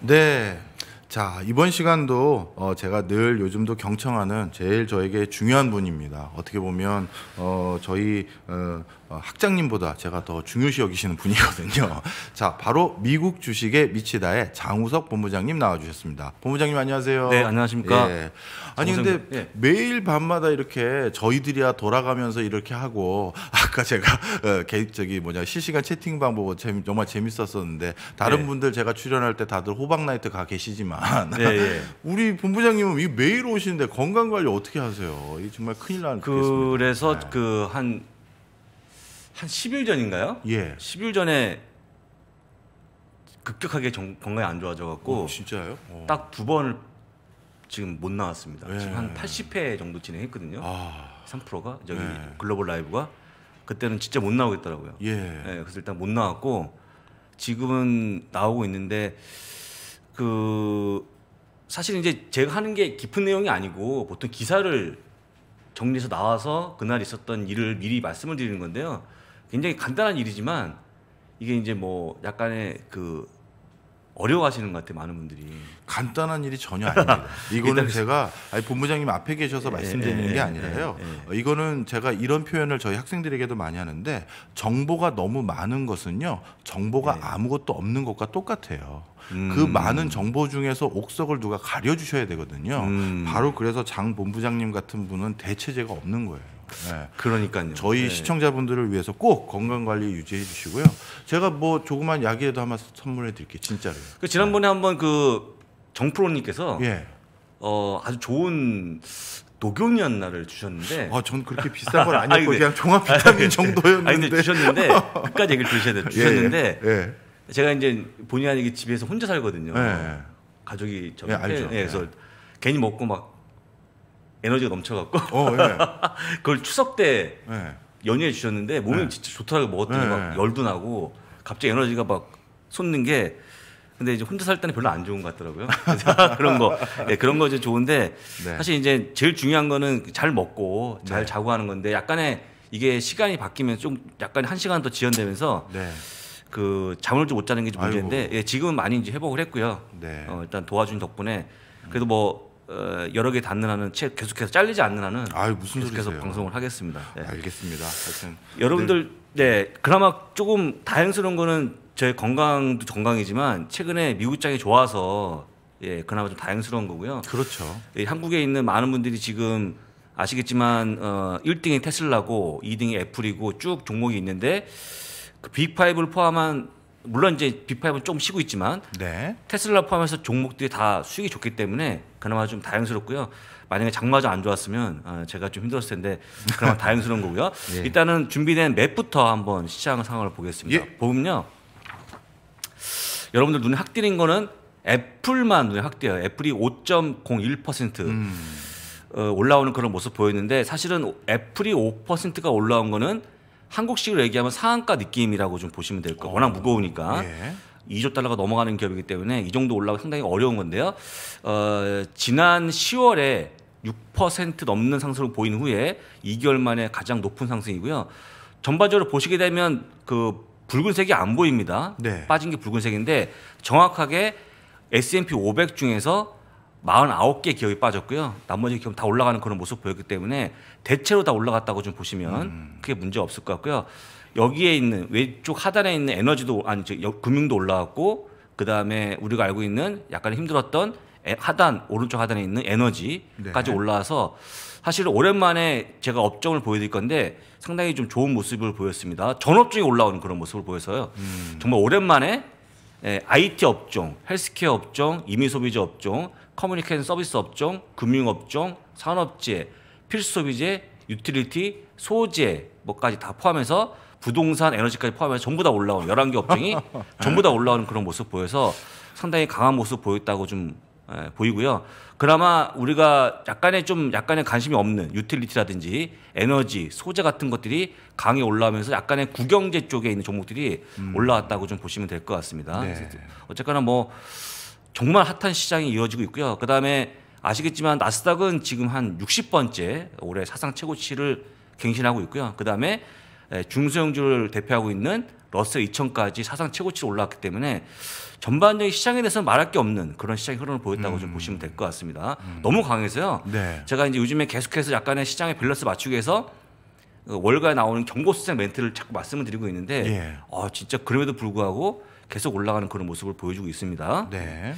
네. 자, 이번 시간도 어, 제가 늘 요즘도 경청하는 제일 저에게 중요한 분입니다. 어떻게 보면 어, 저희 어, 어, 학장님보다 제가 더 중요시 여기시는 분이거든요. 자, 바로 미국 주식에 미치다의 장우석 본부장님 나와주셨습니다. 본부장님 안녕하세요. 네, 안녕하십니까. 예. 아니 근데 예. 매일 밤마다 이렇게 저희들이야 돌아가면서 이렇게 하고 아까 제가 어, 개, 저기 뭐냐 실시간 채팅방 보고 재미, 정말 재밌었었는데 다른 예. 분들 제가 출연할 때 다들 호박 나이트 가 계시지만 예, 예. 우리 본부장님은 매일 오시는데 건강 관리 어떻게 하세요? 이 정말 큰일 나는 그래서 네. 그한 한 10일 전인가요? 예. 10일 전에 급격하게 정, 건강이 안 좋아져 갖고 어, 진짜요? 어. 딱두 번을 지금 못 나왔습니다. 예. 지금 한 80회 정도 진행했거든요. 아. 3프로가 저기 예. 글로벌 라이브가 그때는 진짜 못 나오겠더라고요. 예. 예. 그래서 일단 못 나왔고 지금은 나오고 있는데 그 사실 이제 제가 하는 게 깊은 내용이 아니고 보통 기사를 정리해서 나와서 그날 있었던 일을 미리 말씀을 드리는 건데요. 굉장히 간단한 일이지만 이게 이제 뭐 약간의 그 어려워하시는 것 같아요 많은 분들이 간단한 일이 전혀 아닙니다 이거는 제가 아니, 본부장님 앞에 계셔서 예, 말씀드리는 예, 게 예, 아니라요 예, 예, 이거는 제가 이런 표현을 저희 학생들에게도 많이 하는데 정보가 너무 많은 것은요 정보가 예. 아무것도 없는 것과 똑같아요 음. 그 많은 정보 중에서 옥석을 누가 가려주셔야 되거든요 음. 바로 그래서 장 본부장님 같은 분은 대체제가 없는 거예요 네. 그러니까요. 저희 네. 시청자분들을 위해서 꼭 건강 관리 유지해 주시고요. 제가 뭐 조그만 약이라도 한번 선물해 드릴게요. 진짜로. 그 지난번에 네. 한번 그 정프로님께서 예. 어 아주 좋은 녹용이한 날을 주셨는데 아전 그렇게 비싼 건아니고 아니, 그냥 종합 비타민 정도였는데 아니, 주셨는데 끝까지 얘기를 들으셔야 돼요. 예, 예. 주셨는데 예, 예. 제가 이제 본의 아니게 집에서 혼자 살거든요. 예. 가족이 저기 예, 알죠. 예, 그래서 괜히 먹고 막 에너지가 넘쳐갖고 어, 예. 그걸 추석 때 예. 연휴에 주셨는데 몸이 예. 진짜 좋더라고 먹었더니 예. 막 열도 나고 갑자기 에너지가 막 솟는 게 근데 이제 혼자 살 때는 별로 안 좋은 것 같더라고요. 그런 거, 예, 그런 거 이제 좋은데 네. 사실 이제 제일 중요한 거는 잘 먹고 잘 네. 자고 하는 건데 약간의 이게 시간이 바뀌면 좀 약간 한 시간 더 지연되면서 네. 그 잠을 좀 못 자는 게좀 문제인데 예, 지금은 많이 이제 회복을 했고요. 네. 어, 일단 도와준 덕분에 그래도 음. 뭐 어, 여러 개 닿는 한은 채 계속해서 잘리지 않는 한은 아유, 무슨 계속해서 소리세요? 방송을 하겠습니다. 네. 알겠습니다. 하여튼 여러분들 네. 네 그나마 조금 다행스러운 거는 제 건강도 건강이지만 최근에 미국장이 좋아서 예 그나마 좀 다행스러운 거고요. 그렇죠. 예, 한국에 있는 많은 분들이 지금 아시겠지만 어, 1등이 테슬라고 2등이 애플이고 쭉 종목이 있는데 그 빅5를 포함한 물론 이제 B5는 조금 쉬고 있지만 네. 테슬라 포함해서 종목들이 다 수익이 좋기 때문에 그나마 좀 다행스럽고요. 만약에 장마저 안 좋았으면 어, 제가 좀 힘들었을 텐데 그나마 다행스러운 거고요. 예. 일단은 준비된 맵부터 한번 시장 상황을 보겠습니다. 예. 보면요. 여러분들 눈에 확 띄는 거는 애플만 눈에 확 띄어요. 애플이 5.01% 음. 어, 올라오는 그런 모습 보였는데 사실은 애플이 5%가 올라온 거는 한국식으로 얘기하면 상한가 느낌이라고 좀 보시면 될 거예요. 워낙 어, 무거우니까. 예. 2조 달러가 넘어가는 기업이기 때문에 이 정도 올라가 상당히 어려운 건데요. 어, 지난 10월에 6% 넘는 상승을 보인 후에 2개월 만에 가장 높은 상승이고요. 전반적으로 보시게 되면 그 붉은색이 안 보입니다. 네. 빠진 게 붉은색인데 정확하게 S&P 500 중에서 49개 기업이 빠졌고요. 나머지 기업 다 올라가는 그런 모습 보였기 때문에 대체로 다 올라갔다고 좀 보시면 음. 크게 문제 없을 것 같고요. 여기에 있는 왼쪽 하단에 있는 에너지도 아니 저 금융도 올라왔고 그다음에 우리가 알고 있는 약간 힘들었던 하단 오른쪽 하단에 있는 에너지까지 네. 올라와서 사실 오랜만에 제가 업종을 보여드릴 건데 상당히 좀 좋은 모습을 보였습니다. 전업종이 올라오는 그런 모습을 보여서요. 음. 정말 오랜만에 IT 예, 업종, 헬스케어 업종, 이미소비자 업종 커뮤니케이션 서비스 업종, 금융업종, 산업재, 필수 소비재, 유틸리티, 소재 뭐까지 다 포함해서 부동산, 에너지까지 포함해서 전부 다 올라온 열한 개 업종이 전부 다 올라오는 그런 모습 보여서 상당히 강한 모습 보였다고 좀 예, 보이고요. 그나마 우리가 약간의 좀 약간의 관심이 없는 유틸리티라든지 에너지, 소재 같은 것들이 강에 올라오면서 약간의 국영재 쪽에 있는 종목들이 음. 올라왔다고 좀 보시면 될 것 같습니다. 네. 어쨌거나 뭐 정말 핫한 시장이 이어지고 있고요. 그 다음에 아시겠지만 나스닥은 지금 한 60번째 올해 사상 최고치를 갱신하고 있고요. 그 다음에 중소형주를 대표하고 있는 러스 2000까지 사상 최고치로 올라왔기 때문에 전반적인 시장에 대해서는 말할 게 없는 그런 시장의 흐름을 보였다고 음. 좀 보시면 될 것 같습니다. 음. 너무 강해서요. 네. 제가 이제 요즘에 계속해서 약간의 시장의 밸런스 맞추기 위해서 어, 월가에 나오는 경고수색 멘트를 자꾸 말씀을 드리고 있는데 예. 아, 진짜 그럼에도 불구하고 계속 올라가는 그런 모습을 보여주고 있습니다. 네.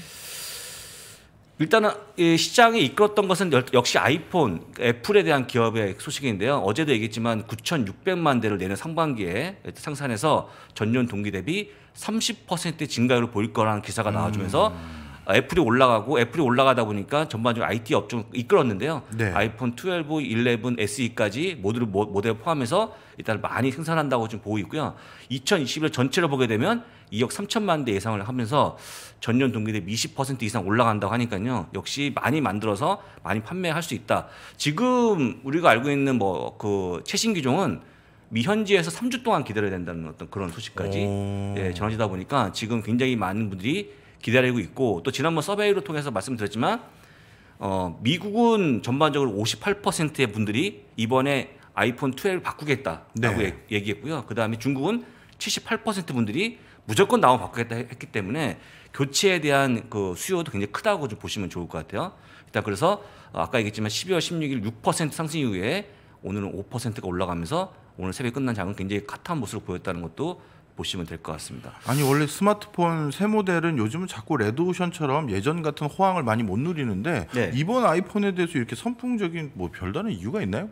일단은 시장에 이끌었던 것은 역시 아이폰, 애플에 대한 기업의 소식인데요. 어제도 얘기했지만 9,600만 대를 내는 상반기에 상산에서 전년 동기 대비 30% 증가율을 보일 거라는 기사가 나와주면서 음. 아, 애플이 올라가고 애플이 올라가다 보니까 전반적으로 IT 업종 이끌었는데요. 네. 아이폰 12, 11, SE까지 모두를 모델 포함해서 일단 많이 생산한다고 지금 보고 있고요. 2021년 전체를 보게 되면 2억 3천만 대 예상을 하면서 전년 동기 대비 20% 이상 올라간다고 하니까요. 역시 많이 만들어서 많이 판매할 수 있다. 지금 우리가 알고 있는 뭐 그 최신 기종은 미현지에서 3주 동안 기다려야 된다는 어떤 그런 소식까지 예, 전해지다 보니까 지금 굉장히 많은 분들이 기다리고 있고 또 지난번 서베이를 통해서 말씀드렸지만 어, 미국은 전반적으로 58%의 분들이 이번에 아이폰 12를 바꾸겠다라고 네. 얘기했고요. 그 다음에 중국은 78% 분들이 무조건 나와 바꾸겠다 했기 때문에 교체에 대한 그 수요도 굉장히 크다고 좀 보시면 좋을 것 같아요. 일단 그래서 어, 아까 얘기했지만 12월 16일 6% 상승 이후에 오늘은 5%가 올라가면서 오늘 새벽 끝난 장은 굉장히 카타한 모습을 보였다는 것도 보시면 될 것 같습니다. 아니 원래 스마트폰 새 모델은 요즘은 자꾸 레드오션처럼 예전 같은 호황을 많이 못 누리는데 네. 이번 아이폰에 대해서 이렇게 선풍적인 뭐 별다른 이유가 있나요?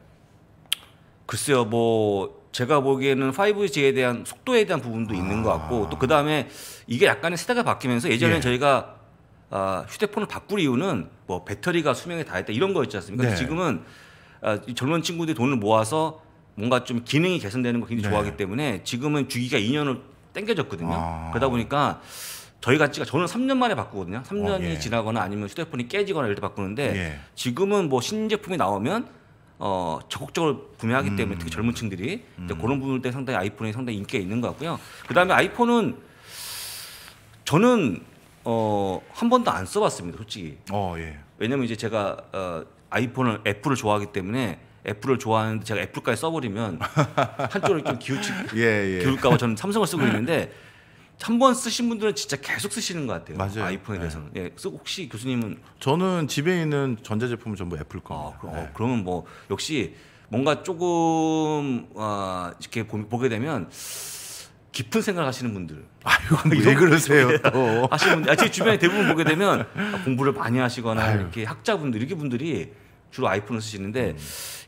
글쎄요, 뭐 제가 보기에는 5G에 대한 속도에 대한 부분도 아... 있는 것 같고 아. 또그 다음에 이게 약간의 세대가 바뀌면서 예전에 예. 저희가 아, 휴대폰을 바꿀 이유는 뭐 배터리가 수명이 다했다 이런 거였지 않습니까? 네. 지금은 아, 젊은 친구들이 돈을 모아서 뭔가 좀 기능이 개선되는 걸 굉장히 네. 좋아하기 때문에 지금은 주기가 2년으로 땡겨졌거든요. 아. 그러다 보니까 저희 가치가 저는 3년 만에 바꾸거든요. 3년이 어, 예. 지나거나 아니면 휴대폰이 깨지거나 이럴 때 바꾸는데 예. 지금은 뭐 신제품이 나오면 어, 적극적으로 구매하기 음. 때문에 특히 음. 젊은 층들이 음. 그런 부분에 때 상당히 아이폰이 상당히 인기가 있는 것 같고요. 그다음에 아이폰은 저는 어, 한 번도 안 써봤습니다, 솔직히. 어, 예. 왜냐면 이제 제가 어, 아이폰을 애플을 좋아하기 때문에 애플을 좋아하는데 제가 애플까지 써버리면 한쪽으로 좀 기울치 예, 예. 기울까봐 저는 삼성을 쓰고 있는데 한번 쓰신 분들은 진짜 계속 쓰시는 것 같아요. 맞아요. 아이폰에 예. 대해서는. 예. 그 혹시 교수님은 저는 집에 있는 전자제품은 전부 애플 거. 아, 그럼, 예. 어, 그러면 뭐 역시 뭔가 조금 어, 이렇게 보, 게 되면 깊은 생각하시는 분들. 아유, 아, 왜 그러세요? 또. 하시는 분들. 아, 제 주변에 대부분 보게 되면 아, 공부를 많이 하시거나 아유. 이렇게 학자분들 이렇게 분들이 주로 아이폰을 쓰시는데 음.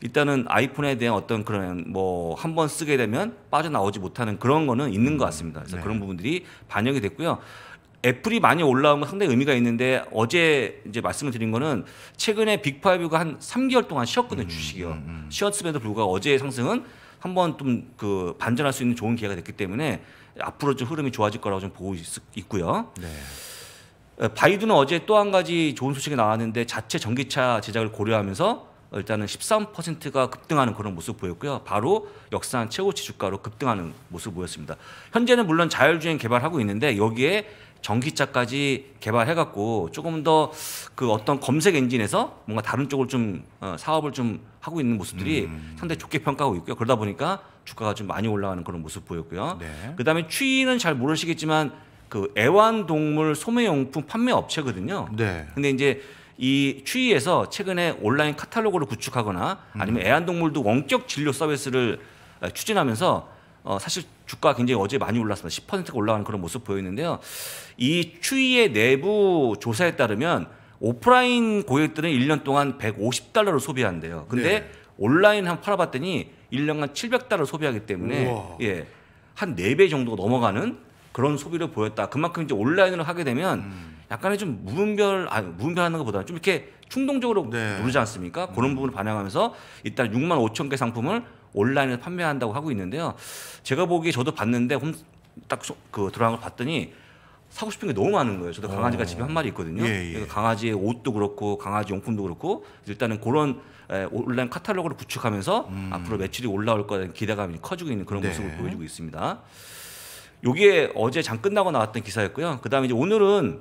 일단은 아이폰에 대한 어떤 그런 뭐 한 번 쓰게 되면 빠져나오지 못하는 그런 거는 있는 것 음. 같습니다. 그래서 네. 그런 부분들이 반영이 됐고요. 애플이 많이 올라온 건 상당히 의미가 있는데 어제 이제 말씀을 드린 거는 최근에 빅파이브가 한 3개월 동안 쉬었거든요 음, 주식이요. 음, 음, 음, 쉬었음에도 불구하고 어제의 상승은 한번 좀 그 반전할 수 있는 좋은 기회가 됐기 때문에 앞으로 좀 흐름이 좋아질 거라고 좀 보고 있, 고요 네. 어, 바이든은 어제 또 한 가지 좋은 소식이 나왔는데 자체 전기차 제작을 고려하면서 일단은 13%가 급등하는 그런 모습 보였고요. 바로 역사한 최고치 주가로 급등하는 모습 보였습니다. 현재는 물론 자율주행 개발하고 있는데 여기에 전기차까지 개발해갖고 조금 더 그 어떤 검색 엔진에서 뭔가 다른 쪽을 좀 어, 사업을 좀 하고 있는 모습들이 음. 상당히 좋게 평가하고 있고요. 그러다 보니까 주가가 좀 많이 올라가는 그런 모습 보였고요. 네. 그다음에 추이는 잘 모르시겠지만 그 애완동물 소매용품 판매 업체거든요. 네. 근데 이제 이 추이에서 최근에 온라인 카탈로그를 구축하거나 아니면 음. 애완동물도 원격 진료 서비스를 어, 추진하면서 어 사실 주가 굉장히 어제 많이 올랐습니다. 10%가 올라가는 그런 모습 보였는데요. 이 추이의 내부 조사에 따르면 오프라인 고객들은 1년 동안 150달러를 소비한대요. 근데 네. 온라인 한 팔아봤더니 1년간 700달러를 소비하기 때문에 우와. 예. 한 4배 정도 넘어가는 그런 소비를 보였다. 그만큼 이제 온라인으로 하게 되면 음. 약간의 좀 무분별, 아, 무분별하는 것보다 좀 이렇게 충동적으로 네. 누르지 않습니까? 음. 그런 부분을 반영하면서 일단 6만 5천 개 상품을 온라인에 서 판매한다고 하고 있는데요. 제가 보기에 저도 봤는데 딱 그 들어간 걸 봤더니 사고 싶은 게 너무 많은 거예요. 저도 강아지가 어. 집에 한 마리 있거든요. 예, 예. 강아지의 옷도 그렇고 강아지 용품도 그렇고 일단은 그런 온라인 카탈로그를 구축하면서 음. 앞으로 매출이 올라올 거라는 기대감이 커지고 있는 그런 네. 모습을 보여주고 있습니다. 요게 어제 장 끝나고 나왔던 기사였고요. 그다음에 이제 오늘은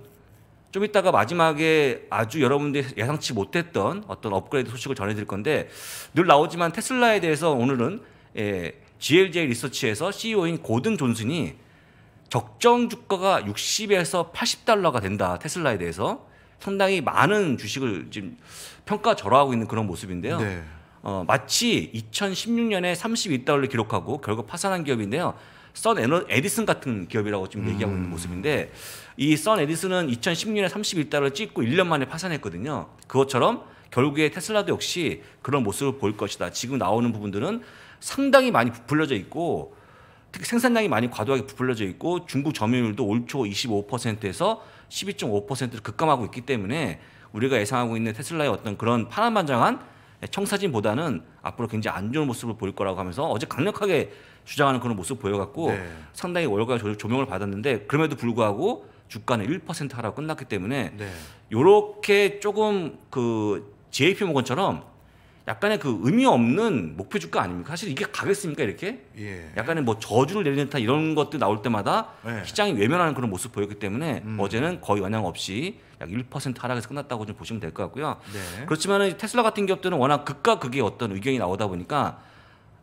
좀 이따가 마지막에 아주 여러분들이 예상치 못했던 어떤 업그레이드 소식을 전해드릴 건데 늘 나오지만 테슬라에 대해서 오늘은 예, GLJ 리서치에서 CEO인 고든 존슨이 적정 주가가 60에서 80달러가 된다 테슬라에 대해서 상당히 많은 주식을 지금 평가 절하하고 있는 그런 모습인데요. 네. 어, 마치 2016년에 32달러를 기록하고 결국 파산한 기업인데요. 썬 에디슨 같은 기업이라고 지금 음. 얘기하고 있는 음. 모습인데 이 썬 에디슨은 2016년에 31달러를 찍고 1년 만에 파산했거든요. 그것처럼 결국에 테슬라도 역시 그런 모습을 보일 것이다. 지금 나오는 부분들은 상당히 많이 부풀려져 있고 특히 생산량이 많이 과도하게 부풀려져 있고 중국 점유율도 올 초 25%에서 12.5%로 급감하고 있기 때문에 우리가 예상하고 있는 테슬라의 어떤 그런 파란만장한 청사진보다는 앞으로 굉장히 안 좋은 모습을 보일 거라고 하면서 어제 강력하게 주장하는 그런 모습 보여갖고 네. 상당히 월가 조명을 받았는데 그럼에도 불구하고 주가는 1% 하락 끝났기 때문에 네. 요렇게 조금 그 JP 모건처럼 약간의 그 의미 없는 목표 주가 아닙니까? 사실 이게 가겠습니까 이렇게? 예. 약간의 뭐 저주를 내리는 듯한 이런 것들 나올 때마다 예. 시장이 외면하는 그런 모습 보였기 때문에 음. 어제는 거의 영향 없이 약 1%하락에서 끝났다고 좀 보시면 될 것 같고요. 네. 그렇지만 테슬라 같은 기업들은 워낙 극과 극의 어떤 의견이 나오다 보니까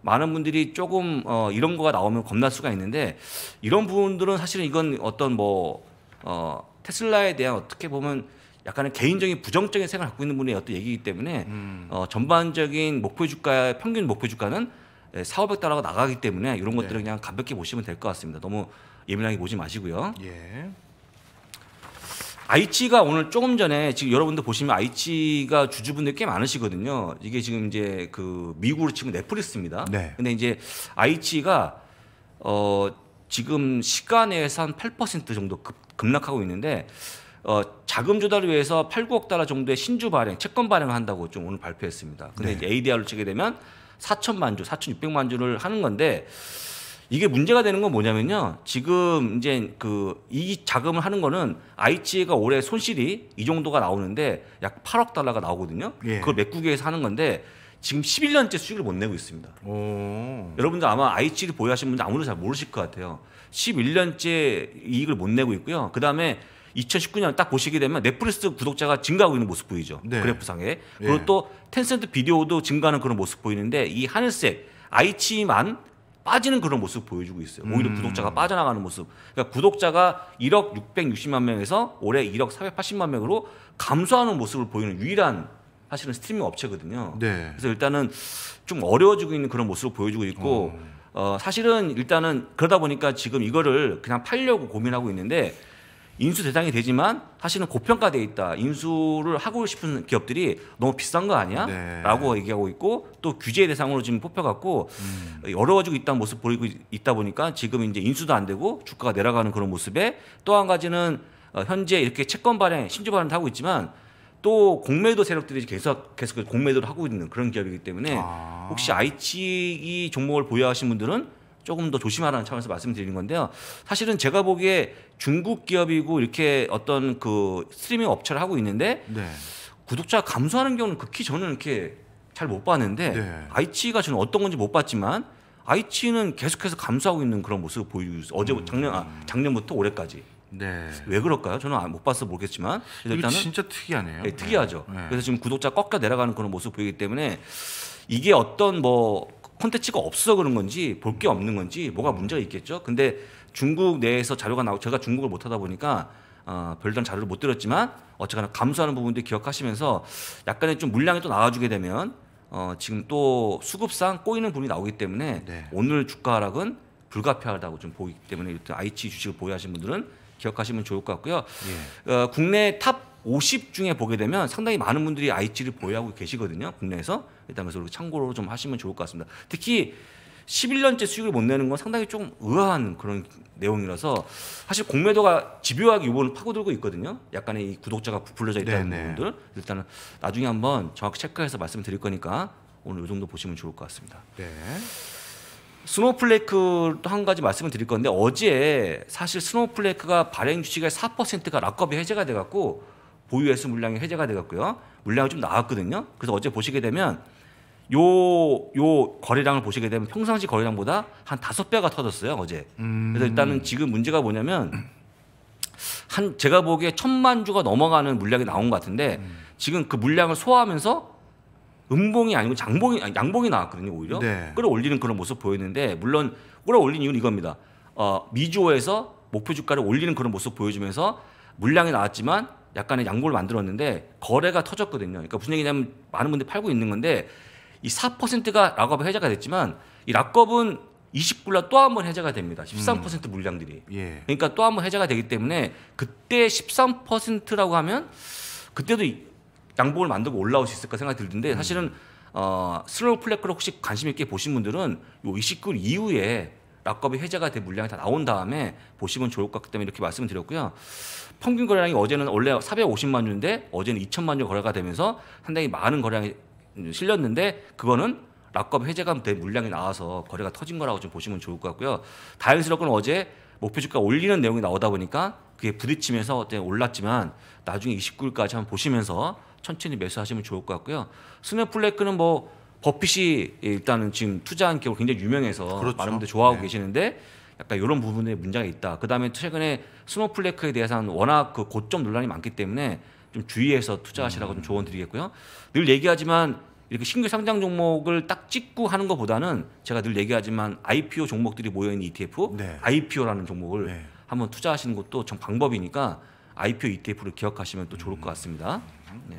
많은 분들이 조금 어, 이런 거가 나오면 겁날 수가 있는데 이런 부분들은 사실은 이건 어떤 뭐 어, 테슬라에 대한 어떻게 보면 약간의 개인적인 부정적인 생각을 갖고 있는 분의 어떤 얘기이기 때문에 음. 어, 전반적인 목표 주가의 평균 목표 주가는 4,500 예, 달러가 나가기 때문에 이런 것들을 네. 그냥 가볍게 보시면 될 것 같습니다. 너무 예민하게 보지 마시고요. 예. 아이치가 오늘 조금 전에 지금 여러분들 보시면 아이치가 주주분들 꽤 많으시거든요. 이게 지금 이제 그 미국으로 치면 넷플릭스입니다. 네. 근데 이제 아이치가 어 지금 시가 내에서 한 8% 정도 급, 급락하고 있는데 어 자금 조달을 위해서 8, 9억 달러 정도의 신주 발행, 채권 발행을 한다고 좀 오늘 발표했습니다. 근데 네. 이제 ADR로 치게 되면 4천만 주, 4,600만 주를 하는 건데 이게 문제가 되는 건 뭐냐면요. 지금 이제 그 이 자금을 하는 거는 아이 t 가 올해 손실이 이 정도가 나오는데 약 8억 달러가 나오거든요. 예. 그걸 메꾸기 위해서 하는 건데 지금 11년째 수익을 못 내고 있습니다. 오. 여러분들 아마 아이 t 를 보유하신 분들 아무도 잘 모르실 것 같아요. 11년째 이익을 못 내고 있고요. 그 다음에 2019년 딱 보시게 되면 넷플릭스 구독자가 증가하고 있는 모습 보이죠. 네. 그래프상에. 예. 그리고 예. 또 텐센트 비디오도 증가하는 그런 모습 보이는데 이 하늘색 아이 t 만 빠지는 그런 모습 보여주고 있어요. 오히려 음. 구독자가 빠져나가는 모습. 그러니까 구독자가 1억 660만 명에서 올해 1억 480만 명으로 감소하는 모습을 보이는 유일한 사실은 스트리밍 업체거든요. 네. 그래서 일단은 좀 어려워지고 있는 그런 모습을 보여주고 있고 어. 어, 사실은 일단은 그러다 보니까 지금 이거를 그냥 팔려고 고민하고 있는데 인수 대상이 되지만 사실은 고평가돼 있다. 인수를 하고 싶은 기업들이 너무 비싼 거 아니야? 네. 라고 얘기하고 있고 또 규제 대상으로 지금 뽑혀갖고 음. 어려워지고 있다는 모습 보이고 있다 보니까 지금 이제 인수도 안 되고 주가가 내려가는 그런 모습에 또 한 가지는 어, 현재 이렇게 채권 발행, 신주 발행을 하고 있지만 또 공매도 세력들이 계속 계속 그 공매도를 하고 있는 그런 기업이기 때문에 아. 혹시 IT 이 종목을 보유하신 분들은 조금 더 조심하라는 차원에서 말씀드리는 건데요. 사실은 제가 보기에 중국 기업이고 이렇게 어떤 그 스트리밍 업체를 하고 있는데 네. 구독자 감소하는 경우는 극히 저는 이렇게 잘 못 봤는데 네. 아이치가 저는 어떤 건지 못 봤지만 아이치는 계속해서 감소하고 있는 그런 모습을 보이고 있어요. 어제 음. 작년 아, 작년부터 올해까지. 네. 왜 그럴까요? 저는 아, 못 봐서 모르겠지만 일단은 진짜 특이하네요. 네, 특이하죠. 네. 네. 그래서 지금 구독자 꺾여 내려가는 그런 모습 보이기 때문에 이게 어떤 뭐 콘텐츠가 없어 서 그런 건지 볼 게 없는 건지 뭐가 문제가 있겠죠. 근데 중국 내에서 자료가 나오고 제가 중국을 못 하다 보니까 어, 별다른 자료를 못 들었지만 어쨌거나 감소하는부분도 기억하시면서 약간의 좀 물량이 또 나와주게 되면 어, 지금 또 수급상 꼬이는 부분이 나오기 때문에 네. 오늘 주가 하락은 불가피하다고 좀 보이기 때문에 일단 IT 주식을 보유하신 분들은 기억하시면 좋을 것 같고요. 예. 어, 국내 탑 50 중에 보게 되면 상당히 많은 분들이 IT를 보유하고 계시거든요. 국내에서. 일단 그래서 참고로 좀 하시면 좋을 것 같습니다. 특히 11년째 수익을 못 내는 건 상당히 좀 의아한 그런 내용이라서 사실 공매도가 집요하게 이번에 파고들고 있거든요. 약간의 이 구독자가 부풀려져 있다는 네네. 네. 부분들 일단은 나중에 한번 정확히 체크해서 말씀드릴 거니까 오늘 이 정도 보시면 좋을 것 같습니다. 네. 스노우플레이크또 한 가지 말씀을 드릴 건데 어제 사실 스노우플레이크가 발행 주식의 4%가 락업이 해제가 돼갖고 보유 횟수 물량이 해제가 돼갖고요 물량이 좀 나왔거든요. 그래서 어제 보시게 되면 요, 요 거래량을 보시게 되면 평상시 거래량보다 한 다섯 배가 터졌어요, 어제. 음. 그래서 일단은 지금 문제가 뭐냐면 한 제가 보기에 천만 주가 넘어가는 물량이 나온 것 같은데 음. 지금 그 물량을 소화하면서 음봉이 아니고 장봉이 양봉이 나왔거든요 오히려 네. 끌어올리는 그런 모습 보였는데 물론 끌어올린 이유는 이겁니다. 어, 미주호에서 목표 주가를 올리는 그런 모습 보여주면서 물량이 나왔지만 약간의 양봉을 만들었는데 거래가 터졌거든요. 그러니까 무슨 얘기냐면 많은 분들이 팔고 있는 건데 이 4%가 락업에 해제가 됐지만 이 락업은 29일 또한번 해제가 됩니다. 13% 음. 물량들이. 예. 그러니까 또 한번 해제가 되기 때문에 그때 13%라고 하면 그때도 양봉을 만들고 올라올 수 있을까 생각이 들던데 음. 사실은 어, 슬로우 플래크를 혹시 관심 있게 보신 분들은 요 29일 이후에 락업이 해제가 된 물량이 다 나온 다음에 보시면 좋을 것 같기 때문에 이렇게 말씀을 드렸고요. 평균 거래량이 어제는 원래 450만 주인데 어제는 2천만 주 거래가 되면서 상당히 많은 거량이 래 실렸는데 그거는 락업 해제감 때 물량이 나와서 거래가 터진 거라고 좀 보시면 좋을 것 같고요. 다행스럽게는 어제 목표 주가 올리는 내용이 나오다 보니까 그게 부딪히면서 어때 올랐지만 나중에 29일까지 한번 보시면서 천천히 매수하시면 좋을 것 같고요. 스냅플레크는뭐 버핏이 일단은 지금 투자한 기업 굉장히 유명해서 그렇죠. 많은 분들 좋아하고 네. 계시는데 약간 이런 부분에 문제가 있다. 그 다음에 최근에 스노플레크에 대해서는 워낙 그 고점 논란이 많기 때문에 좀 주의해서 투자하시라고 음. 좀 조언 드리겠고요. 늘 얘기하지만 이렇게 신규 상장 종목을 딱 찍고 하는 것보다는 제가 늘 얘기하지만 IPO 종목들이 모여있는 ETF, 네. IPO라는 종목을 네. 한번 투자하시는 것도 참 방법이니까 IPO ETF를 기억하시면 또 좋을 음. 것 같습니다. 네.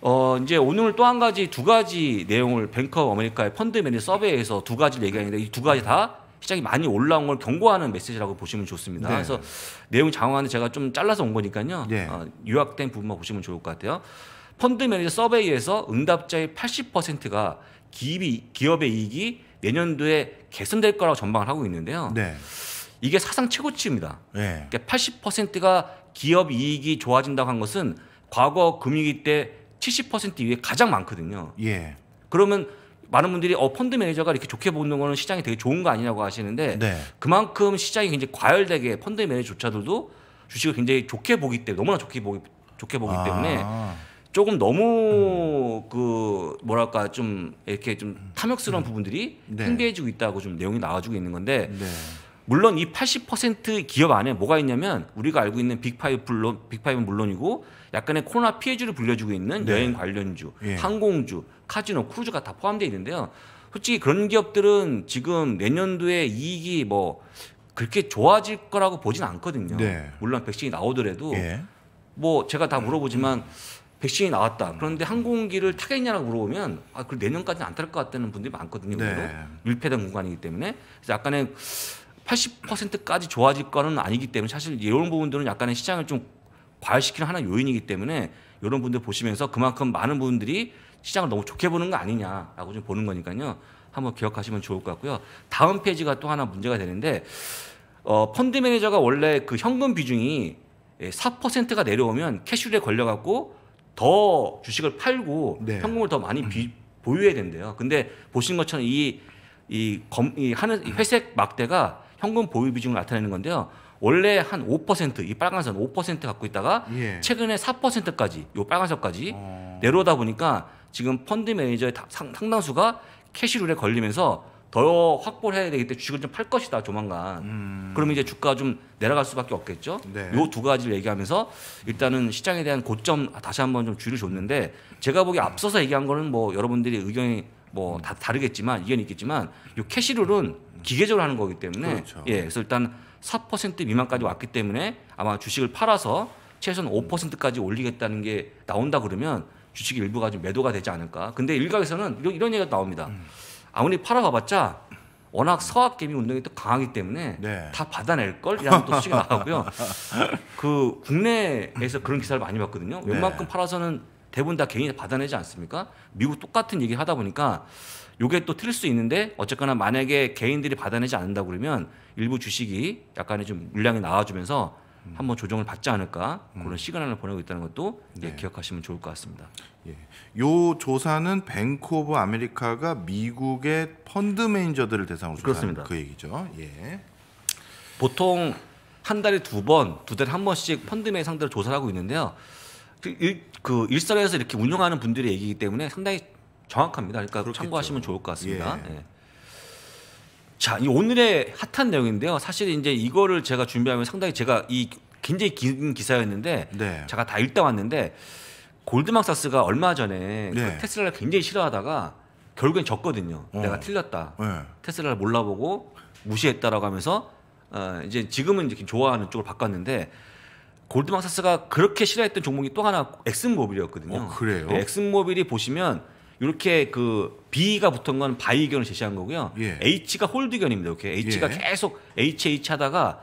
어 이제 오늘 또 한 가지 두 가지 내용을 뱅커 아메리카의 펀드 매니저 서베이에서 두 가지를 얘기하는데 이 두 가지 다 시장이 많이 올라온 걸 경고하는 메시지라고 보시면 좋습니다. 네. 그래서 내용 이장황한데 제가 좀 잘라서 온 거니까요. 네. 어, 요약된 부분만 보시면 좋을 것 같아요. 펀드 매니저 서베이에서 응답자의 80%가 기업이, 기업의 이익이 내년도에 개선될 거라고 전망을 하고 있는데요. 네. 이게 사상 최고치입니다. 네. 그러니까 80%가 기업 이익이 좋아진다고 한 것은 과거 금융위기 때 70% 이후에 가장 많거든요. 예. 그러면 많은 분들이 어 펀드 매니저가 이렇게 좋게 보는 거는 시장이 되게 좋은 거 아니냐고 하시는데 네. 그만큼 시장이 굉장히 과열되게 펀드 매니저조차도 들 주식을 굉장히 좋게 보기 때문에 너무나 좋게 보기 좋게 보기 아. 때문에 조금 너무 음. 그 뭐랄까 좀 이렇게 좀 탐욕스러운 음. 부분들이 네. 팽배해지고 있다고 좀 내용이 나와주고 있는 건데 네. 물론 이 80% 기업 안에 뭐가 있냐면 우리가 알고 있는 빅파이브 물론 빅파이브 물론이고 약간의 코로나 피해주를 불려주고 있는 네. 여행 관련주, 예. 항공주, 카지노, 크루즈가 다 포함되어 있는데요. 솔직히 그런 기업들은 지금 내년도에 이익이 뭐 그렇게 좋아질 거라고 보진 않거든요. 네. 물론 백신이 나오더라도 예. 뭐 제가 다 물어보지만 백신이 나왔다. 그런데 항공기를 타겠냐라고 물어보면 아, 그 내년까지는 안 탈 것 같다는 분들이 많거든요. 네. 밀폐된 공간이기 때문에 그래서 약간의 80%까지 좋아질 거는 아니기 때문에 사실 이런 부분들은 약간의 시장을 좀 과열시키는 하나 의 요인이기 때문에 이런 분들 보시면서 그만큼 많은 분들이 시장을 너무 좋게 보는 거 아니냐라고 좀 보는 거니까요. 한번 기억하시면 좋을 것 같고요. 다음 페이지가 또 하나 문제가 되는데 어, 펀드 매니저가 원래 그 현금 비중이 4%가 예, 내려오면 캐슈에 걸려갖고 더 주식을 팔고 네. 현금을 더 많이 비, 보유해야 된대요. 근데 보신 것처럼 이, 이, 검, 이하는 회색 막대가 현금 보유 비중을 나타내는 건데요. 원래 한 5%이 빨간선 5% 갖고 있다가 예. 최근에 4%까지 요 빨간선까지 어... 내려오다 보니까 지금 펀드 매니저의 상당수가 캐시룰에 걸리면서 더 확보를 해야 되기 때문에 주식을 좀 팔 것이다 조만간. 음. 그러면 이제 주가 가좀 내려갈 수밖에 없겠죠. 네. 요두 가지를 얘기하면서 일단은 시장에 대한 고점 다시 한번 좀 줄을 줬는데 제가 보기 앞서서 얘기한 거는 뭐 여러분들이 의견이 뭐 다 다르겠지만 이견이 있겠지만 요 캐시룰은 기계적으로 하는 거기 때문에 그렇죠. 예, 그래서 일단 4% 미만까지 왔기 때문에 아마 주식을 팔아서 최소한 5%까지 올리겠다는 게 나온다 그러면 주식 일부가 좀 매도가 되지 않을까. 근데 일각에서는 이런, 이런 얘기가 나옵니다. 음. 아무리 팔아봐봤자 워낙 서학개미 운동이 또 강하기 때문에 네. 다 받아낼 걸이라는 또 소식이 나오고요. 그 국내에서 그런 기사를 많이 봤거든요. 네. 웬만큼 팔아서는 대부분 다 개인이 받아내지 않습니까? 미국 똑같은 얘기 하다 보니까 요게 또 틀릴 수 있는데 어쨌거나 만약에 개인들이 받아내지 않는다 그러면 일부 주식이 약간의 좀 물량이 나와주면서 음. 한번 조정을 받지 않을까 그런 음. 시그널을 보내고 있다는 것도 예, 네. 예, 기억하시면 좋을 것 같습니다. 예. 요 조사는 뱅크 오브 아메리카가 미국의 펀드 매니저들을 대상으로 그렇습니다. 그 얘기죠. 예. 보통 한 달에 두 번, 두 달에 한 번씩 펀드 매니 상대로 조사를 하고 있는데요. 그, 일, 그 일선에서 이렇게 운영하는 분들의 얘기이기 때문에 상당히 정확합니다. 그러니까 그렇겠죠. 참고하시면 좋을 것 같습니다. 예. 예. 자, 이 오늘의 핫한 내용인데요. 사실 이제 이거를 제가 준비하면 상당히 제가 이 굉장히 긴 기사였는데 네. 제가 다 읽다 왔는데 골드만삭스가 얼마 전에 그 네. 그 테슬라를 굉장히 싫어하다가 결국엔 졌거든요. 어. 내가 틀렸다. 네. 테슬라를 몰라보고 무시했다라고 하면서 어, 이제 지금은 이제 좋아하는 쪽으로 바꿨는데 골드만삭스가 그렇게 싫어했던 종목이 또 하나 엑슨모빌이었거든요. 어, 그래요? 네, 엑슨모빌이 보시면 이렇게 그 B가 붙은 건 바이 의견을 제시한 거고요. 예. H가 홀드 견입니다 이렇게 H가 예. 계속 H H 하다가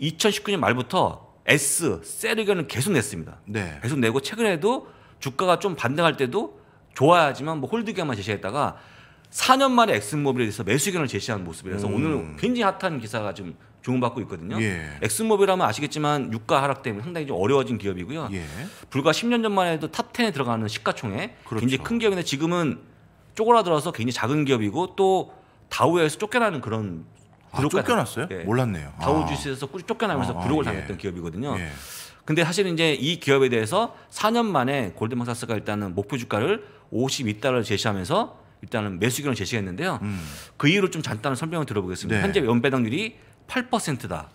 2019년 말부터 S 셀 의견을 계속 냈습니다. 네. 계속 내고 최근에도 주가가 좀 반등할 때도 좋아야지만 뭐 홀드 견만 제시했다가 4년 만에 엑슨모빌에 대해서 매수 의견을 제시한 모습이라서 음. 오늘 굉장히 핫한 기사가 좀 주문받고 있거든요. 예. 엑스모빌 하면 아시겠지만 유가 하락 때문에 상당히 좀 어려워진 기업이고요. 예. 불과 10년 전만 해도 탑10에 들어가는 시가총액 그렇죠. 굉장히 큰 기업인데 지금은 쪼그라들어서 굉장히 작은 기업이고 또 다우에서 쫓겨나는 그런 아, 쫓겨났어요? 네. 몰랐네요. 다우 주스에서 아. 쫓겨나면서 아, 아, 부록을 아, 예. 당했던 기업이거든요. 예. 근데 사실 이제 이 기업에 대해서 4년 만에 골드만삭스가 일단은 목표 주가를 52달러를 제시하면서 일단은 매수 기을 제시했는데요. 음. 그이후로좀 간단한 설명을 들어보겠습니다. 네. 현재 연배당률이 8%다라고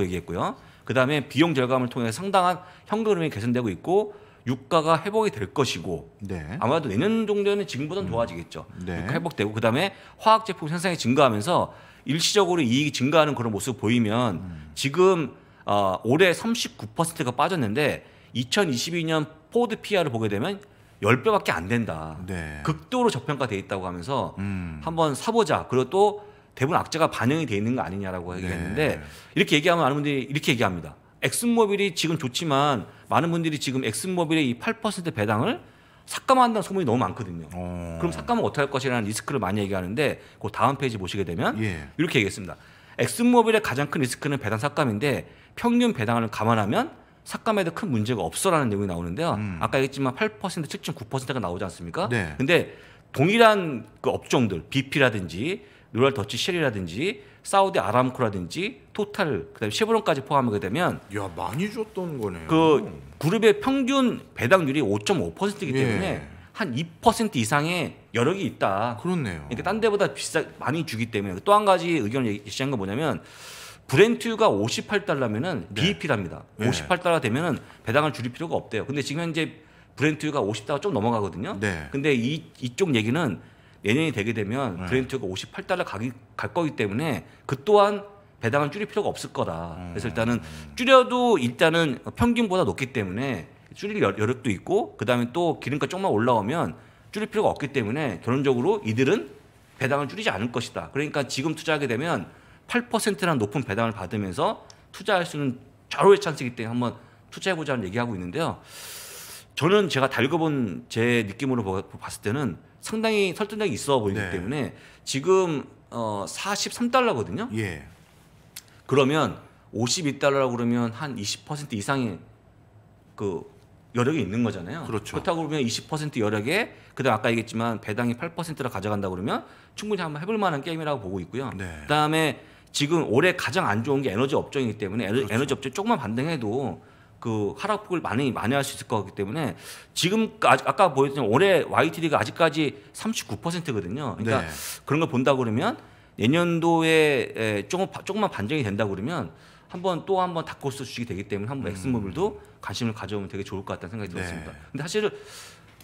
음. 얘기했고요. 그 다음에 비용 절감을 통해 상당한 현금흐름이 개선되고 있고 유가가 회복이 될 것이고 네. 아마도 내년 정도는 에 지금보다는 음. 좋아지겠죠. 네. 유가 회복되고 그 다음에 화학 제품 생산이 증가하면서 일시적으로 이익이 증가하는 그런 모습 보이면 음. 지금 어, 올해 39%가 빠졌는데 2022년 포드 PR을 보게 되면 10배밖에 안 된다. 네. 극도로 저평가돼 있다고 하면서 음. 한번 사보자. 그리고 또 대부분 악재가 반영이 돼 있는 거 아니냐라고 얘기했는데 네. 이렇게 얘기하면 많은 분들이 이렇게 얘기합니다. 엑슨모빌이 지금 좋지만 많은 분들이 지금 엑슨모빌의 이 8% 배당을 삭감한다는 소문이 너무 많거든요. 어. 그럼 삭감은 어떻게 할 것이라는 리스크를 많이 얘기하는데 그 다음 페이지 보시게 되면 예. 이렇게 얘기했습니다. 엑슨모빌의 가장 큰 리스크는 배당 삭감인데 평균 배당을 감안하면 삭감에도 큰 문제가 없어라는 내용이 나오는데요. 음. 아까 얘기했지만 8% 7.9%가 나오지 않습니까? 네. 근데 동일한 그 업종들 BP라든지 로얄 더치 쉘이라든지 사우디 아람코라든지 토탈 그다음에 쉐보론까지 포함하게 되면 야 많이 줬던 거네요. 그 그룹의 평균 배당률이 5.5%이기 예. 때문에 예. 한2% 이상의 여력이 있다. 그렇네요. 그러니까 딴 데보다 비싸 많이 주기 때문에 또 한 가지 의견을 제시한 건 뭐냐면 브렌트유가 58달러면은 네. BEP랍니다. 네. 예. 58달러 되면은 배당을 줄일 필요가 없대요. 근데 지금 현재 브렌트유가 50달러 좀 넘어가거든요. 네. 근데 이 이쪽 얘기는 내년이 되게 되면 브렌트가 58달러 가기, 갈 거기 때문에 그 또한 배당을 줄일 필요가 없을 거다. 그래서 음. 일단은 줄여도 일단은 평균보다 높기 때문에 줄일 여력도 있고 그다음에 또 기름값 조금만 올라오면 줄일 필요가 없기 때문에 결론적으로 이들은 배당을 줄이지 않을 것이다. 그러니까 지금 투자하게 되면 8%라는 높은 배당을 받으면서 투자할 수 있는 좌로의 찬스이기 때문에 한번 투자해 보자는 얘기하고 있는데요. 저는 제가 달궈본제 느낌으로 봤을 때는 상당히 설득력이 있어 보이기 네. 때문에 지금 어 43달러거든요. 예. 그러면 52달러라고 그러면 한 20% 이상의 그 여력이 있는 거잖아요. 그렇죠. 그렇다고 그러면 20% 여력에 그다음 아까 얘기했지만 배당이 8%라 가져간다 그러면 충분히 한번 해볼 만한 게임이라고 보고 있고요. 네. 그다음에 지금 올해 가장 안 좋은 게 에너지 업종이기 때문에 에너, 그렇죠. 에너지 업종 조금만 반등해도 그 하락폭을 많이 만회할 수 있을 것 같기 때문에 지금 아까 보였던 여 올해 YTD가 아직까지 39%거든요. 그러니까 네. 그런 걸 본다 그러면 내년도에 조금 조금만 반정이 된다 그러면 한번 또 한번 닥코스 주식이 되기 때문에 한번 음. 엑스모빌도 관심을 가져오면 되게 좋을 것 같다는 생각이 네. 들었습니다. 네. 근데 사실은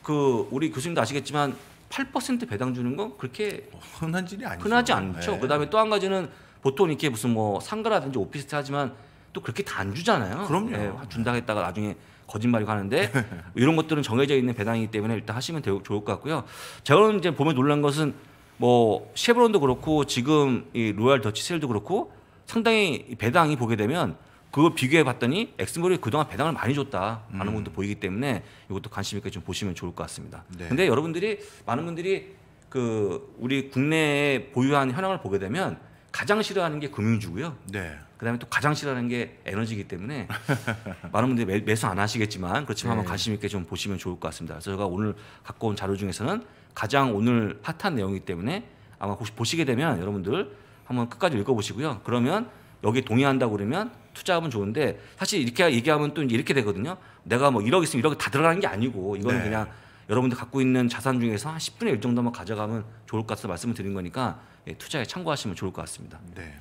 그 우리 교수님도 아시겠지만 8% 배당 주는 건 그렇게 어, 흔한 일이 아니죠. 흔하지 않죠. 네. 그다음에 또 한 가지는 보통 이렇게 무슨 뭐 상가라든지 오피스텔 하지만 또 그렇게 다 안 주잖아요. 그럼요. 네, 예, 준다고 했다가 나중에 거짓말이 가는데 이런 것들은 정해져 있는 배당이기 때문에 일단 하시면 되, 좋을 것 같고요. 제가 이제 보면 놀란 것은 뭐 쉐브론도 그렇고 지금 이 로얄 더치셀도 그렇고 상당히 배당이 보게 되면 그거 비교해 봤더니 엑스몰이 그동안 배당을 많이 줬다라는 음. 것도 보이기 때문에 이것도 관심 있게 좀 보시면 좋을 것 같습니다. 네. 근데 여러분들이 많은 분들이 그 우리 국내에 보유한 현황을 보게 되면 가장 싫어하는 게 금융주고요. 네. 그다음에 또 가장 싫어하는 게 에너지이기 때문에 많은 분들이 매, 매수 안 하시겠지만 그렇지만 네. 한번 관심 있게 좀 보시면 좋을 것 같습니다. 그래서 제가 오늘 갖고 온 자료 중에서는 가장 오늘 핫한 내용이기 때문에 아마 혹시 보시게 되면 여러분들 한번 끝까지 읽어보시고요. 그러면 여기 동의한다고 그러면 투자하면 좋은데 사실 이렇게 얘기하면 또 이렇게 되거든요. 내가 뭐 1억 있으면 1억 다 들어가는 게 아니고 이거는 네. 그냥 여러분들 갖고 있는 자산 중에서 한 10분의 1 정도만 가져가면 좋을 것 같아서 말씀을 드린 거니까 예, 투자에 참고하시면 좋을 것 같습니다. 네.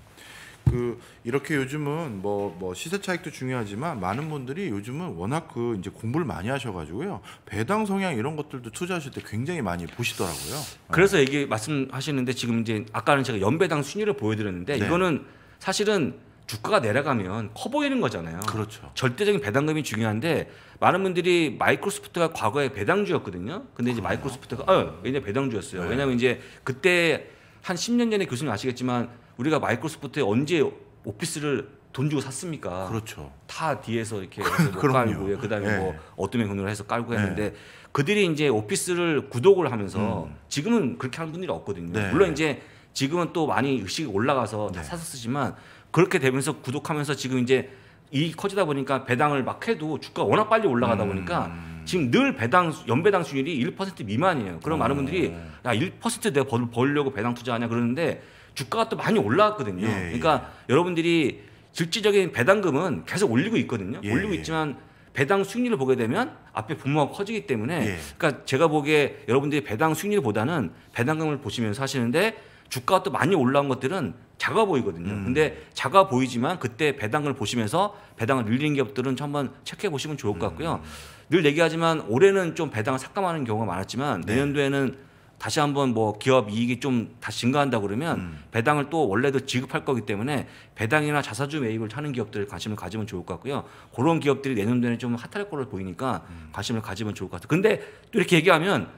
그 이렇게 요즘은 뭐, 뭐 시세 차익도 중요하지만 많은 분들이 요즘은 워낙 그 이제 공부를 많이 하셔가지고요 배당 성향 이런 것들도 투자하실 때 굉장히 많이 보시더라고요. 네. 그래서 얘기 말씀하시는데 지금 이제 아까는 제가 연배당 순위를 보여드렸는데 네. 이거는 사실은 주가가 내려가면 커 보이는 거잖아요. 그렇죠. 절대적인 배당금이 중요한데 많은 분들이 마이크로소프트가 과거에 배당주였거든요. 근데 이제 그래요? 마이크로소프트가 어, 아, 왜냐 배당주였어요. 네. 왜냐면 이제 그때 한 10년 전에 교수님 아시겠지만 우리가 마이크로소프트에 언제 오피스를 돈 주고 샀습니까? 그렇죠. 다 뒤에서 이렇게 뭐 깔고 그다음에 예. 뭐 어둠의 근으로 해서 깔고 예. 했는데 그들이 이제 오피스를 구독을 하면서 음. 지금은 그렇게 하는 분들이 없거든요. 네. 물론 이제 지금은 또 많이 의식이 올라가서 다 사서 네. 쓰지만 그렇게 되면서 구독하면서 지금 이제 이 커지다 보니까 배당을 막 해도 주가 워낙 빨리 올라가다 음. 보니까 음. 지금 늘 배당 연배당 수율이 1% 미만이에요. 그럼 많은 아. 분들이 야1% 내가 벌, 벌려고 배당 투자하냐 그러는데 주가가 또 많이 올라왔거든요. 예, 예. 그러니까 여러분들이 실질적인 배당금은 계속 올리고 있거든요. 예, 올리고 예. 있지만 배당 수익률을 보게 되면 앞에 분모가 커지기 때문에 예. 그러니까 제가 보기에 여러분들이 배당 수익률보다는 배당금을 보시면서 하시는데 주가가 또 많이 올라온 것들은 작아 보이거든요. 음. 근데 작아 보이지만 그때 배당을 보시면서 배당을 늘리는 기업들은 한번 체크해 보시면 좋을 것 같고요. 음. 늘 얘기하지만 올해는 좀 배당을 삭감하는 경우가 많았지만 네. 내년도에는 다시 한번 뭐 기업 이익이 좀 다시 증가한다 그러면 음. 배당을 또 원래도 지급할 거기 때문에 배당이나 자사주 매입을 하는 기업들 관심을 가지면 좋을 것 같고요. 그런 기업들이 내년도에는 좀 핫할 거로 보이니까 음. 관심을 가지면 좋을 것 같아요. 근데 또 이렇게 얘기하면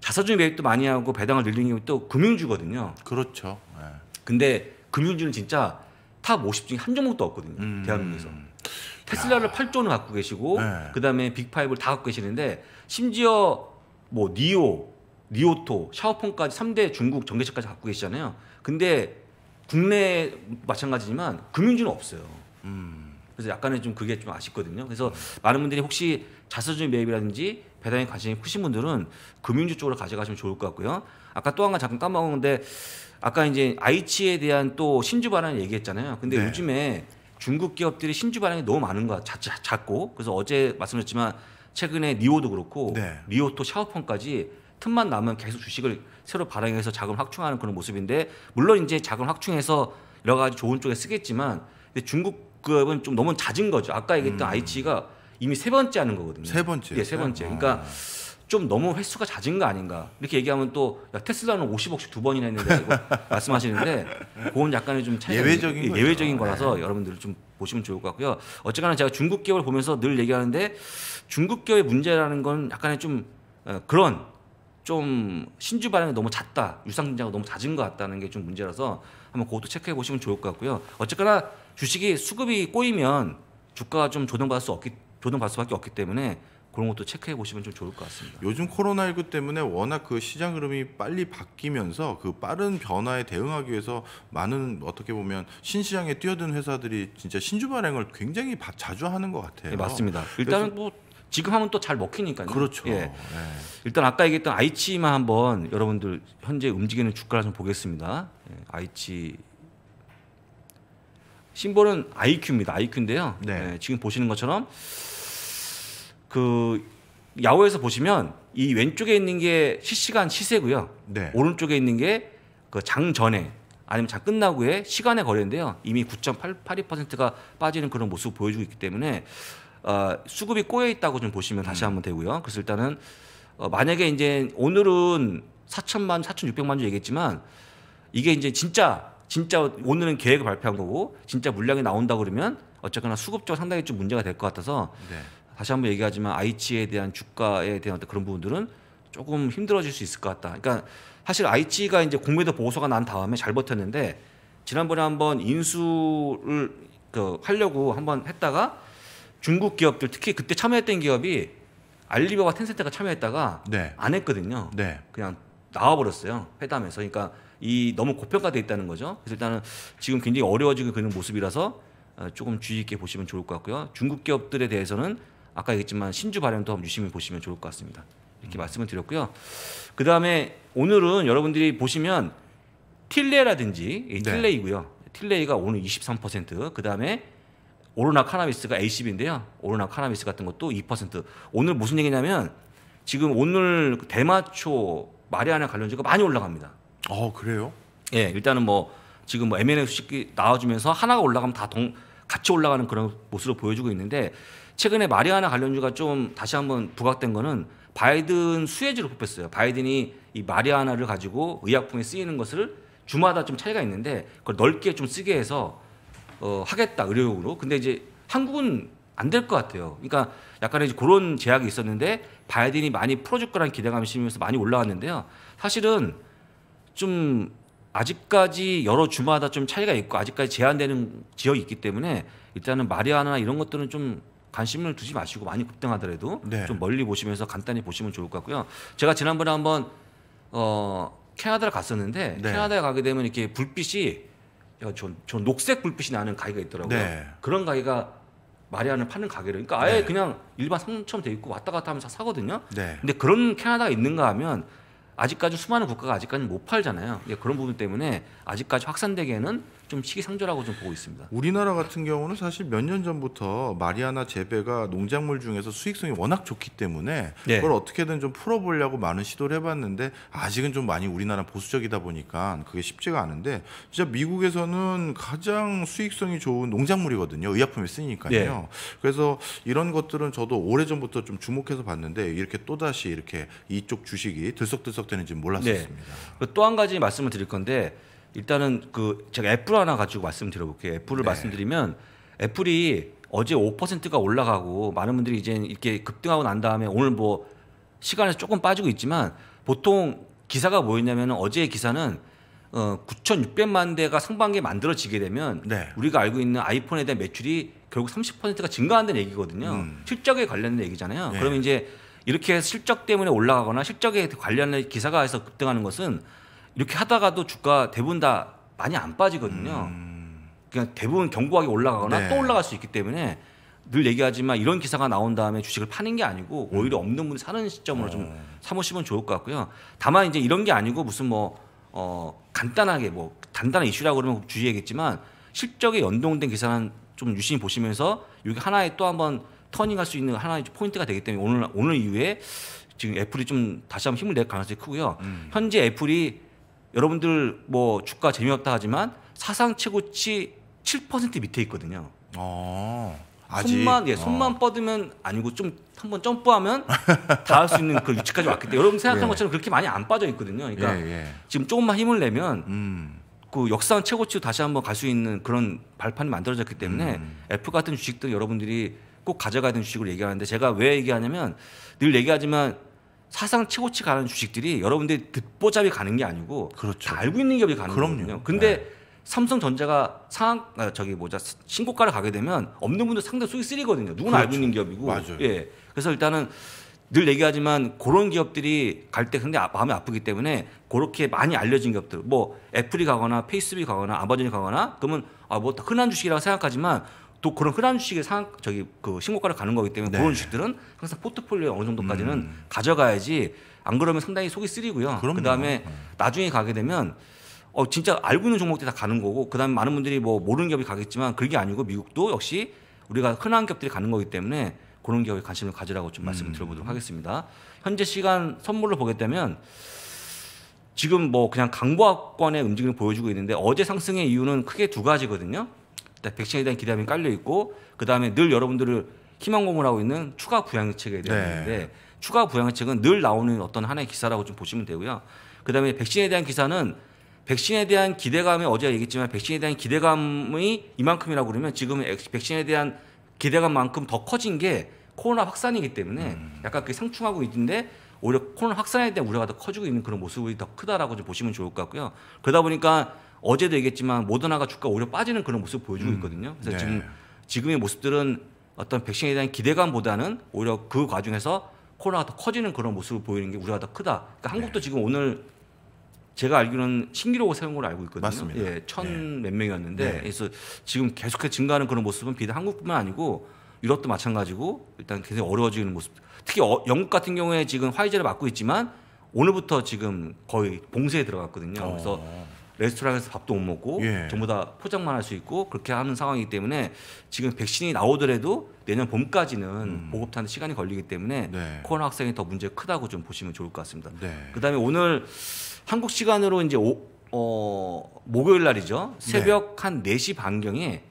자사주 매입도 많이 하고 배당을 늘리는 경우 또 금융주거든요. 그렇죠. 네. 근데 금융주는 진짜 탑 50 중에 한 종목도 없거든요. 음. 대한민국에서. 테슬라를 야. 8조는 갖고 계시고 네. 그다음에 빅파이브를 다 갖고 계시는데 심지어 뭐 니오, 니오토, 샤오폰까지 3대 중국 전기차까지 갖고 계시잖아요. 근데 국내 마찬가지지만 금융주는 없어요. 음. 그래서 약간은 좀 그게 좀 아쉽거든요. 그래서 음. 많은 분들이 혹시 자서주 매입이라든지 배당에 관심이 크신 분들은 금융주 쪽으로 가져가시면 좋을 것 같고요. 아까 또 한가 잠깐 까먹었는데 아까 이제 아이치에 대한 또 신주 발행 얘기했잖아요. 근데 네. 요즘에 중국 기업들이 신주 발행이 너무 많은 거 같, 작, 작고. 그래서 어제 말씀드렸지만 최근에 니오도 그렇고 네. 리오토 샤오펑까지 틈만 나면 계속 주식을 새로 발행해서 자금 확충하는 그런 모습인데 물론 이제 자금 확충해서 여러 가지 좋은 쪽에 쓰겠지만 근데 중국 기업은 좀 너무 잦은 거죠. 아까 얘기했던 음. 아이치가 이미 세 번째 하는 거거든요. 세 번째. 예, 세 번째. 그러니까 아. 좀 너무 횟수가 잦은 거 아닌가 이렇게 얘기하면 또 야, 테슬라는 50억씩 두 번이나 했는데 말씀하시는데 그건 약간의 좀 차이가 예외적인, 예, 예외적인 거라서 네. 여러분들 좀 보시면 좋을 것 같고요. 어쨌거나 제가 중국 기업을 보면서 늘 얘기하는데 중국 기업의 문제라는 건 약간의 좀 어, 그런 좀 신주 발행이 너무 잦다 유상증자가 너무 잦은 것 같다는 게 좀 문제라서 한번 그것도 체크해 보시면 좋을 것 같고요. 어쨌거나 주식이 수급이 꼬이면 주가가 좀 조정받을 수 없기 조정받을 수밖에 없기 때문에 그런 것도 체크해 보시면 좀 좋을 것 같습니다. 요즘 코로나19 때문에 워낙 그 시장 흐름이 빨리 바뀌면서 그 빠른 변화에 대응하기 위해서 많은 어떻게 보면 신시장에 뛰어든 회사들이 진짜 신주 발행을 굉장히 바, 자주 하는 것 같아요. 네, 맞습니다. 일단은 뭐 지금 하면 또 잘 먹히니까요. 그렇죠. 예. 네. 일단 아까 얘기했던 아이치만 한번 여러분들 현재 움직이는 주가를 좀 보겠습니다. 예, 아이치 심볼은 IQ입니다. IQ인데요. 네. 예, 지금 보시는 것처럼 그 야후에서 보시면 이 왼쪽에 있는 게 실시간 시세고요. 네. 오른쪽에 있는 게 그 장 전에 아니면 장 끝나고의 시간의 거래인데요. 이미 9.82%가 빠지는 그런 모습 을 보여주고 있기 때문에 어, 수급이 꼬여 있다고 좀 보시면 다시 음. 한번 되고요. 그래서 일단은 어, 만약에 이제 오늘은 4천만, 4,600만 주 얘기했지만 이게 이제 진짜 진짜 오늘은 계획을 발표한 거고 진짜 물량이 나온다 그러면 어쨌거나 수급적 상당히 좀 문제가 될 것 같아서 네. 다시 한 번 얘기하지만 아이치에 대한 주가에 대한 그런 부분들은 조금 힘들어질 수 있을 것 같다. 그러니까 사실 아이치가 이제 공매도 보고서가 난 다음에 잘 버텼는데 지난번에 한번 인수를 그 하려고 한번 했다가 중국 기업들 특히 그때 참여했던 기업이 알리바바 텐센트가 참여했다가 네. 안 했거든요. 네. 그냥 나와버렸어요 회담에서. 그러니까 이 너무 고평가돼 있다는 거죠. 그래서 일단은 지금 굉장히 어려워지고 있는 모습이라서 어, 조금 주의 있게 보시면 좋을 것 같고요. 중국 기업들에 대해서는 아까 얘기했지만 신주 발현도 한번 유심히 보시면 좋을 것 같습니다. 이렇게 음. 말씀을 드렸고요. 그 다음에 오늘은 여러분들이 보시면 틸레라든지 네. 틸레이고요. 틸레이가 오늘 23%그 다음에 오르나 카나비스가 A10인데요. 오르나 카나비스 같은 것도 2%. 오늘 무슨 얘기냐면 지금 오늘 그 대마초 마리아나 관련주가 많이 올라갑니다. 어 그래요? 예, 일단은 뭐 지금 뭐 M&A 수식이 나와주면서 하나가 올라가면 다 동, 같이 올라가는 그런 모습을 보여주고 있는데 최근에 마리아나 관련주가좀 다시 한번 부각된 거는 바이든 수혜지로 뽑혔어요. 바이든이 이 마리아나를 가지고 의약품에 쓰이는 것을 주마다 좀 차이가 있는데 그걸 넓게 좀 쓰게 해서 어, 하겠다 의료용으로. 근데 이제 한국은 안 될 것 같아요. 그러니까 약간의 그런 제약이 있었는데 바이든이 많이 풀어줄 거란 기대감이 심해서 많이 올라왔는데요. 사실은 좀 아직까지 여러 주마다 좀 차이가 있고 아직까지 제한되는 지역이 있기 때문에 일단은 마리아나 이런 것들은 좀 관심을 두지 마시고 많이 급등하더라도 네. 좀 멀리 보시면서 간단히 보시면 좋을 것 같고요. 제가 지난번에 한번 어 캐나다를 갔었는데 네. 캐나다에 가게 되면 이렇게 불빛이 저, 저 녹색 불빛이 나는 가게가 있더라고요. 네. 그런 가게가 마리아를 파는 가게를 그러니까 아예 네. 그냥 일반 상점처럼 돼 있고 왔다 갔다 하면서 사거든요. 네. 근데 그런 캐나다가 있는가 하면 아직까지 수많은 국가가 아직까지 못 팔잖아요. 예, 그런 부분 때문에 아직까지 확산되기에는 좀 시기상조라고 좀 보고 있습니다. 우리나라 같은 경우는 사실 몇 년 전부터 마리아나 재배가 농작물 중에서 수익성이 워낙 좋기 때문에 네. 그걸 어떻게든 좀 풀어보려고 많은 시도를 해봤는데 아직은 좀 많이 우리나라 보수적이다 보니까 그게 쉽지가 않은데 진짜 미국에서는 가장 수익성이 좋은 농작물이거든요. 의약품에 쓰니까요. 네. 예. 그래서 이런 것들은 저도 오래 전부터 좀 주목해서 봤는데 이렇게 또 다시 이렇게 이쪽 주식이 들썩들썩 되는지 몰랐었습니다. 네. 또한 가지 말씀을 드릴 건데. 일단은 그 제가 애플 하나 가지고 말씀드려볼게요. 애플을 네. 말씀드리면 애플이 어제 5%가 올라가고 많은 분들이 이제 이렇게 급등하고 난 다음에 오늘 뭐 시간에서 조금 빠지고 있지만 보통 기사가 뭐였냐면 어제의 기사는 어 9,600만 대가 상반기에 만들어지게 되면 네. 우리가 알고 있는 아이폰에 대한 매출이 결국 30%가 증가한다는 얘기거든요. 음. 실적에 관련된 얘기잖아요. 네. 그러면 이제 이렇게 실적 때문에 올라가거나 실적에 관련된 기사가 해서 급등하는 것은 이렇게 하다가도 주가 대부분 다 많이 안 빠지거든요. 음. 그러 대부분 견고하게 올라가거나 네. 또 올라갈 수 있기 때문에 늘 얘기하지만 이런 기사가 나온 다음에 주식을 파는 게 아니고 음. 오히려 없는 분이 사는 시점으로 어. 좀 삼으시면 네. 좋을 것 같고요. 다만 이제 이런 게 아니고 무슨 뭐 어, 간단하게 뭐 단단한 이슈라고 그러면 주의해야겠지만 실적에 연동된 기사는 좀 유심히 보시면서 여기 하나의 또 한번 터닝할 수 있는 하나의 포인트가 되기 때문에 오늘 오늘 이후에 지금 애플이 좀 다시 한번 힘을 낼 가능성이 크고요. 음. 현재 애플이 여러분들 뭐 주가 재미없다 하지만 사상 최고치 7% 밑에 있거든요. 어. 아직. 손만 예 어. 손만 어. 뻗으면 아니고 좀 한번 점프하면 닿을 수 있는 그 위치까지 왔기 때문에 여러분 생각한 예. 것처럼 그렇게 많이 안 빠져 있거든요. 그러니까 예, 예. 지금 조금만 힘을 내면 음. 그 역사상 최고치로 다시 한번 갈 수 있는 그런 발판이 만들어졌기 때문에 음. F 같은 주식들 여러분들이 꼭 가져가야 되는 주식으로 얘기하는데 제가 왜 얘기하냐면 늘 얘기하지만 사상 최고치 가는 주식들이 여러분들이 듣보잡이 가는 게 아니고 그렇죠. 다 알고 있는 기업이 가는 그럼요. 거거요 근데 네. 삼성전자가 상한 아, 저기 뭐죠 신고가를 가게 되면 없는 분들 상당히 수익 쓰리거든요. 누구나 그렇죠. 알고 있는 기업이고. 맞아요. 예. 그래서 일단은 늘 얘기하지만 그런 기업들이 갈때 굉장히 아, 마음이 아프기 때문에 그렇게 많이 알려진 기업들 뭐 애플이 가거나 페이스북이 가거나 아마존이 가거나 그러면 아뭐 흔한 주식이라고 생각하지만 또 그런 흔한식의 상 저기 그 신고가를 가는 거기 때문에 네. 그런 주식들은 항상 포트폴리오 어느 정도까지는 음. 가져가야지 안 그러면 상당히 속이 쓰리고요. 그럼요. 그다음에 네. 나중에 가게 되면 어 진짜 알고 있는 종목들이 다 가는 거고 그다음에 많은 분들이 뭐 모르는 기업이 가겠지만 그게 아니고 미국도 역시 우리가 흔한 기업들이 가는 거기 때문에 그런 기업에 관심을 가지라고 좀 말씀을 음. 드려보도록 하겠습니다. 현재 시간 선물로 보게되면 지금 뭐 그냥 강보학권의 움직임을 보여주고 있는데 어제 상승의 이유는 크게 두 가지거든요. 네, 백신에 대한 기대감이 깔려 있고 그 다음에 늘 여러분들을 희망 공모하고 있는 추가 부양책에 대한 네. 데 추가 부양책은 늘 나오는 어떤 하나의 기사라고 좀 보시면 되고요. 그 다음에 백신에 대한 기사는 백신에 대한 기대감이 어제 얘기했지만 백신에 대한 기대감이 이만큼이라고 그러면 지금 백신에 대한 기대감만큼 더 커진 게 코로나 확산이기 때문에 음. 약간 그 상충하고 있는데 오히려 코로나 확산에 대한 우려가 더 커지고 있는 그런 모습이 더 크다라고 좀 보시면 좋을 것 같고요. 그러다 보니까 어제도 얘기했지만 모더나가 주가 오히려 빠지는 그런 모습 보여주고 음. 있거든요. 그래서 네. 지금 지금의 모습들은 어떤 백신에 대한 기대감보다는 오히려 그 과정에서 코로나가 더 커지는 그런 모습을 보이는 게 우려가 더 크다. 그러니까 네. 한국도 네. 지금 오늘 제가 알기로는 신기록을 세운 걸로 알고 있거든요. 맞습니다. 예, 천몇 네. 명이었는데 네. 그래서 지금 계속해서 증가하는 그런 모습은 비단 한국뿐만 아니고 유럽도 마찬가지고 일단 굉장히 어려워지는 모습. 특히 어, 영국 같은 경우에 지금 화이자를 맞고 있지만 오늘부터 지금 거의 봉쇄에 들어갔거든요. 그래서 어. 레스토랑에서 밥도 못 먹고 예. 전부 다 포장만 할 수 있고 그렇게 하는 상황이기 때문에 지금 백신이 나오더라도 내년 봄까지는 음. 보급타는 시간이 걸리기 때문에 네. 코로나 확산이 더 문제 크다고 좀 보시면 좋을 것 같습니다. 네. 그다음에 오늘 한국 시간으로 이제 오, 어, 목요일 날이죠 새벽 네. 한 4시 반경에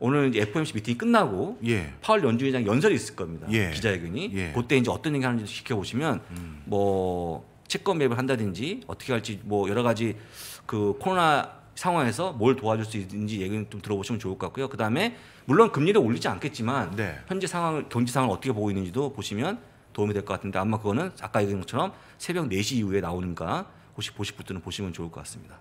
오늘 이제 FOMC 미팅이 끝나고 예. 파월 연준의장 연설이 있을 겁니다. 예. 기자회견이 예. 그때 이제 어떤 얘기 하는지 지켜보시면 음. 뭐 채권 매입을 한다든지 어떻게 할지 뭐 여러 가지 그 코로나 상황에서 뭘 도와줄 수 있는지 얘기는 좀 들어보시면 좋을 것 같고요. 그다음에 물론 금리를 올리지 않겠지만 네. 현재 상황 경제 상황을 어떻게 보고 있는지도 보시면 도움이 될 것 같은데 아마 그거는 아까 얘기한 것처럼 새벽 4시 이후에 나오는가 혹시 보실 분들은 보시면 좋을 것 같습니다.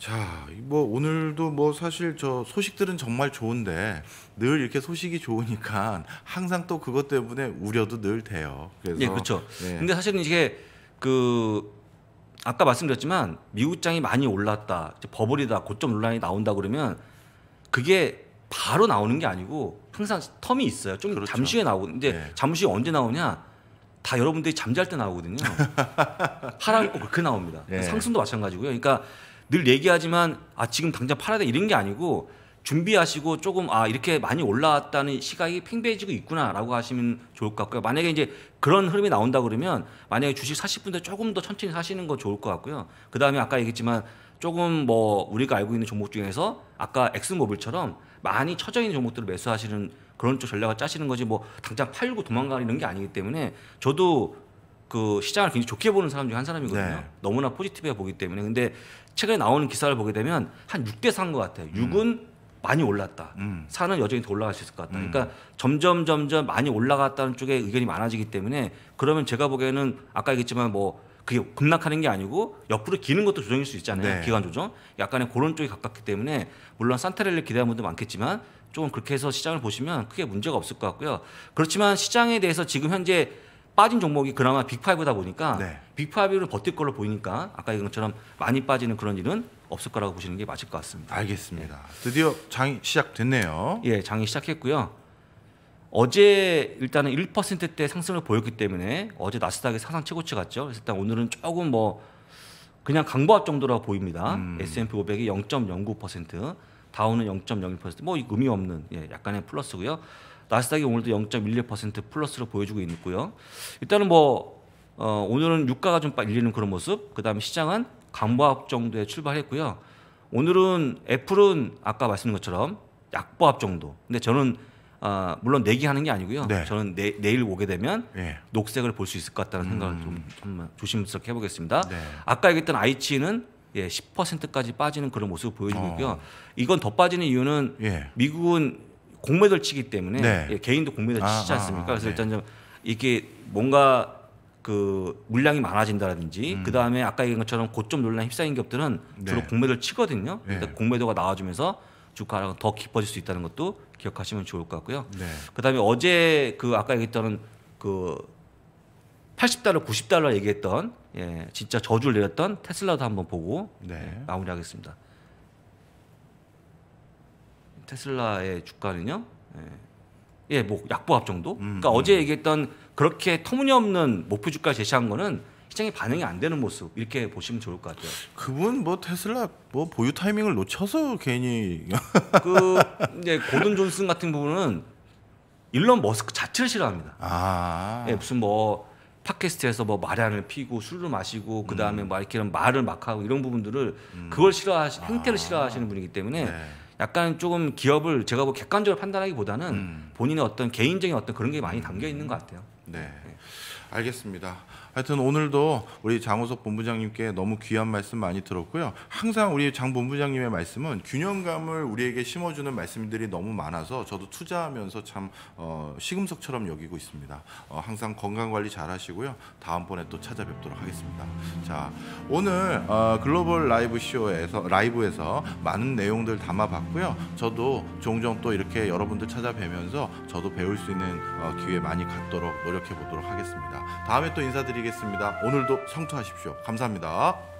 자, 뭐 오늘도 뭐 사실 저 소식들은 정말 좋은데 늘 이렇게 소식이 좋으니까 항상 또 그것 때문에 우려도 늘 돼요. 그래서 예, 그렇죠. 네. 근데 사실은 이게 그 아까 말씀드렸지만 미국장이 많이 올랐다, 버블이다, 고점 논란이 나온다 그러면 그게 바로 나오는 게 아니고 항상 텀이 있어요. 좀 그렇죠. 잠시 후에 나오고근데 네. 잠시 후에 언제 나오냐? 다 여러분들이 잠잘 때 나오거든요. 파란 꼭 그렇게 나옵니다. 네. 상승도 마찬가지고요. 그러니까 늘 얘기하지만 아 지금 당장 팔아야 돼 이런 게 아니고 준비하시고 조금 아 이렇게 많이 올라왔다는 시각이 팽배해지고 있구나라고 하시면 좋을 것 같고요. 만약에 이제 그런 흐름이 나온다 그러면 만약에 주식 사실 분들 조금 더 천천히 사시는 건 좋을 것 같고요. 그 다음에 아까 얘기했지만 조금 뭐 우리가 알고 있는 종목 중에서 아까 엑스모빌처럼 많이 처져 있는 종목들을 매수하시는 그런 쪽 전략을 짜시는 거지 뭐 당장 팔고 도망가는 게 아니기 때문에 저도 그 시장을 굉장히 좋게 보는 사람 중에 한 사람이거든요. 네. 너무나 포지티브해 보기 때문에 근데 최근에 나오는 기사를 보게 되면 한 6대 3인 것 같아요. 6은 음. 많이 올랐다. 음. 산은 여전히 더 올라갈 수 있을 것 같다. 음. 그러니까 점점 점점 많이 올라갔다는 쪽에 의견이 많아지기 때문에 그러면 제가 보기에는 아까 얘기했지만 뭐 그게 급락하는 게 아니고 옆으로 기는 것도 조정일 수 있잖아요. 네. 기간 조정. 약간의 그런 쪽이 가깝기 때문에 물론 산타렐리 기대하는 분도 많겠지만 조금 그렇게 해서 시장을 보시면 크게 문제가 없을 것 같고요. 그렇지만 시장에 대해서 지금 현재 빠진 종목이 그나마 빅5다 보니까 네. 빅5를 버틸 걸로 보이니까 아까 얘기한 것처럼 많이 빠지는 그런 일은 없을 거라고 보시는 게 맞을 것 같습니다. 알겠습니다. 예. 드디어 장이 시작됐네요. 예, 장이 시작했고요. 어제 일단은 1%대 상승을 보였기 때문에 어제 나스닥이 사상 최고치 갔죠. 그래서 일단 오늘은 조금 뭐 그냥 강보합 정도라 보입니다. 음. S&P 500이 0.09%, 다우는 0.01%뭐 의미 없는 예, 약간의 플러스고요. 나스닥이 오늘도 0.11% 플러스로 보여주고 있고요. 일단은 뭐 어, 오늘은 유가가 좀 빨리는 그런 모습, 그다음에 시장은 강보합 정도에 출발했고요. 오늘은 애플은 아까 말씀드린 것처럼 약보합 정도. 근데 저는 아, 물론 내기하는 게 아니고요. 네. 저는 내, 내일 오게 되면 네. 녹색을 볼 수 있을 것 같다는 생각을 음. 좀 한번 조심스럽게 해보겠습니다. 네. 아까 얘기했던 아이치는 예, 10%까지 빠지는 그런 모습을 보여주고 어. 있고요. 어. 이건 더 빠지는 이유는 예. 미국은 공매도를 치기 때문에 네. 예, 개인도 공매도를 아, 치지 아, 않습니까? 그래서 아, 네. 일단 좀 이게 뭔가 그 물량이 많아진다든지 음. 그 다음에 아까 얘기한 것처럼 고점 논란에 휩싸인 기업들은 네. 주로 공매도를 치거든요. 그러니까 공매도가 나와주면서 주가 하락은 더 깊어질 수 있다는 것도 기억하시면 좋을 것 같고요. 네. 그 다음에 어제 그 아까 얘기했던 그 80달러, 90달러 얘기했던 예, 진짜 저주를 내렸던 테슬라도 한번 보고 네. 예, 마무리하겠습니다. 테슬라의 주가는요. 예, 예뭐 약보합 정도. 음, 그러니까 음. 어제 얘기했던 그렇게 터무니없는 목표 주가 제시한 거는 시장이 반응이 안 되는 모습 이렇게 보시면 좋을 것 같아요. 그분 뭐 테슬라 뭐 보유 타이밍을 놓쳐서 괜히 그 이제 고든 존슨 같은 부분은 일론 머스크 자체를 싫어합니다. 아. 예, 무슨 뭐 팟캐스트에서 뭐 마련을 피고 술을 마시고 그 다음에 음. 막 이렇게 말을 막 하고 이런 부분들을 음. 그걸 싫어하시 행태를 아. 싫어하시는 분이기 때문에 네. 약간 조금 기업을 제가 뭐 객관적으로 판단하기보다는 음. 본인의 어떤 개인적인 어떤 그런 게 많이 담겨 있는 것 같아요. 네. 알겠습니다. 하여튼 오늘도 우리 장호석 본부장님께 너무 귀한 말씀 많이 들었고요. 항상 우리 장 본부장님의 말씀은 균형감을 우리에게 심어주는 말씀들이 너무 많아서 저도 투자하면서 참 어, 시금석처럼 여기고 있습니다. 어, 항상 건강관리 잘 하시고요. 다음번에 또 찾아뵙도록 하겠습니다. 자, 오늘 어, 글로벌 라이브 쇼에서 라이브에서 많은 내용들 담아봤고요. 저도 종종 또 이렇게 여러분들 찾아뵈면서 저도 배울 수 있는 어, 기회 많이 갖도록 노력해 보도록 하겠습니다. 다음에 또 인사드리겠습니다. 드리겠습니다. 오늘도 성투하십시오. 감사합니다.